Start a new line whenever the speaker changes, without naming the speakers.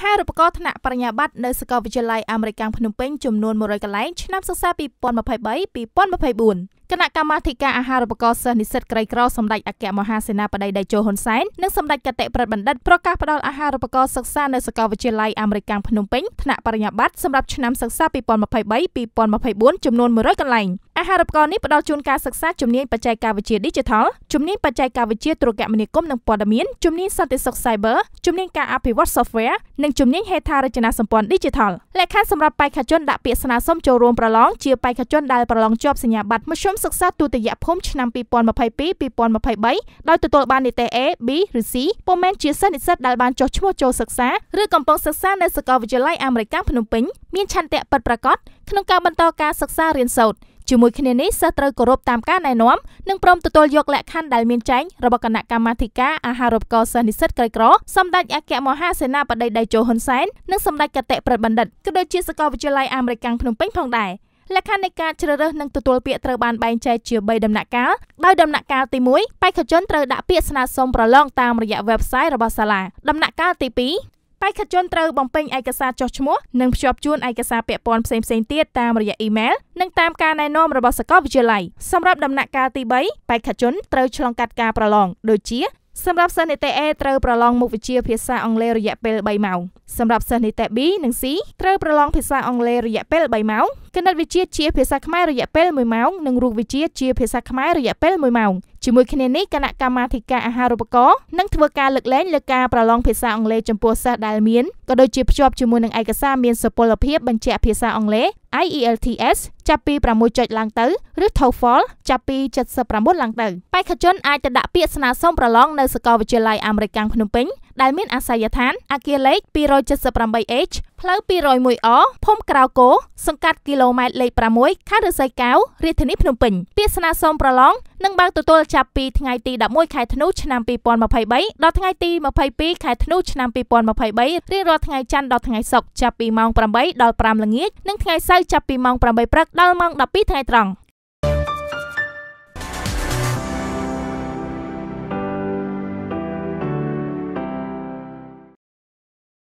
ហារូបករណ៍ថ្នាក់បរិញ្ញាបត្រនៅសាកលវិទ្យាល័យអាមេរិកភ្នំពេញចំនួន100កន្លែងឆ្នាំសិក្សា2023-2024គណៈកម្មាធិការអាហារូបករណ៍សិស្សនិស្សិតក្រីក្រសម្ដេចអគ្គមហាសេនាបតីដេជោហ៊ុនសែននិងសម្ដេចកតេប្រិតបណ្ឌិតប្រកាសផ្តល់អាហារូបករណ៍សិក្សានៅសាកលវិទ្យាល័យអាមេរិកភ្នំពេញថ្នាក់បរិញ្ញាបត្រសម្រាប់ឆ្នាំសិក្សា2023-2024ចំនួន100កន្លែងអាហារូបករណ៍នេះផ្តល់ជូនការសិក្សាជំនាញបច្ចេកវិទ្យា Digital ជំនាញបច្ចេកវិទ្យាទូរគមនាគមន៍និងព័ត៌មានជំនាញសន្តិសុខ Cyber ជំនាញការអភិវឌ្ឍ Software និងជំនាញហេដ្ឋារចនាសម្ព័ន្ធ Digital លក្ខខណ្ឌសម្រាប់បេក្ខជនដាក់ពាក្យស្នើសុំចូលរួមប្រឡងជាបេក្ខជនដែលប្រឡងជាប់សញ្ញាបត្រមធ្យមសិក្សាទូតយភូមិឆ្នាំ2022-2023ដោយទទួលបាននិទ្ទេស A B ឬ C ពុំមែនជាសិស្សនិស្សិតដែលបានចុះឈ្មោះចូលសិក្សាឬកំពុងសិក្សានៅសាកលវិទ្យាល័យអាមេរិកភ្នំពេញមានឆន្ទៈពិតប្រាកដក្នុងការបន្តការសិក្សារៀនសូត្រជាមួយគ្នានេះសិស្សត្រូវគោរពតាមការណែនាំ និងព្រមទទួលយកលក្ខខណ្ឌដែលមានចែងរបស់គណៈកម្មាធិការអាហារូបករណ៍សិស្សនិស្សិតក្រីក្រសម្ដេចអគ្គមហាសេនាបតីដៃជោហ៊ុនសែននិងសម្ដេចកតេប្រិតបណ្ឌិតក៏ដូចជាសាកលវិទ្យាល័យអាមេរិកភ្នំពេញផងដែរ។លក្ខខណ្ឌនៃការជ្រើសរើសនិងទទួលពាក្យត្រូវបានបែងចែកជា3ដំណាក់កាលដោយដំណាក់កាលទី1បេក្ខជនត្រូវដាក់ពាក្យស្នើសុំប្រឡងតាមរយៈ website របស់សាលាដំណាក់កាលទី2បេក្ខជនត្រូវបំពេញឯកសារចុះឈ្មោះនិងភ្ជាប់ជូនឯកសារពាក់ព័ន្ធផ្សេងៗទៀតតាមរយៈអ៊ីមែលនិងតាមការណែនាំរបស់សាកលវិទ្យាល័យសម្រាប់ដំណាក់កាលទី3បេក្ខជនត្រូវឆ្លងកាត់ការប្រឡងដូចជាសម្រាប់សិស្សនីតិ A ត្រូវប្រឡងមុខវិជ្ជាភាសាអង់គ្លេសរយៈពេល3ម៉ោងសម្រាប់សិស្សនីតិ B និង C ត្រូវប្រឡងភាសាអង់គ្លេសរយៈពេល3ម៉ោងគណិតវិទ្យាជាភាសាខ្មែររយៈពេល1ម៉ោងនិងរូបវិទ្យាជាភាសាខ្មែររយៈពេល1ម៉ោងជាមួយគ្នានេះគណៈកម្មាធិការអាហារូបករណ៍នឹងធ្វើការលើកលែងលើការប្រឡងភាសាអង់គ្លេសចំពោះសិស្សដែលមានក៏ដូចជាភ្ជាប់ជាមួយនឹងឯកសារមានសុពលភាពបញ្ជាក់ភាសាអង់គ្លេស IELTS ចាប់ពី6ចុចឡើងទៅឬ TOEFL ចាប់ពី76ឡើងទៅបេក្ខជនអាចទៅដាក់ពាក្យស្នើសុំប្រឡងនៅសាកលវិទ្យាល័យអាមេរិកកាំងភ្នំពេញដែលមានអាស័យដ្ឋាន អគារលេខ 278H ផ្លូវ 201R ភូមិក្រៅគោសង្កាត់គីឡូម៉ែត្រលេខ6ខេត្តរសីកែវរាជធានីភ្នំពេញពាក្យស្នើសុំប្រឡងនឹងបើកទទួលចាប់ពីថ្ងៃទី11ខែធ្នូឆ្នាំ2023ដល់ថ្ងៃទី22ខែធ្នូឆ្នាំ2023រៀងរាល់ថ្ងៃច័ន្ទដល់ថ្ងៃសុក្រចាប់ពីម៉ោង8ដល់5ល្ងាចនិងថ្ងៃសៅរ៍ចាប់ពីម៉ោង8ព្រឹកដល់ម៉ោង12ថ្ងៃត្រង់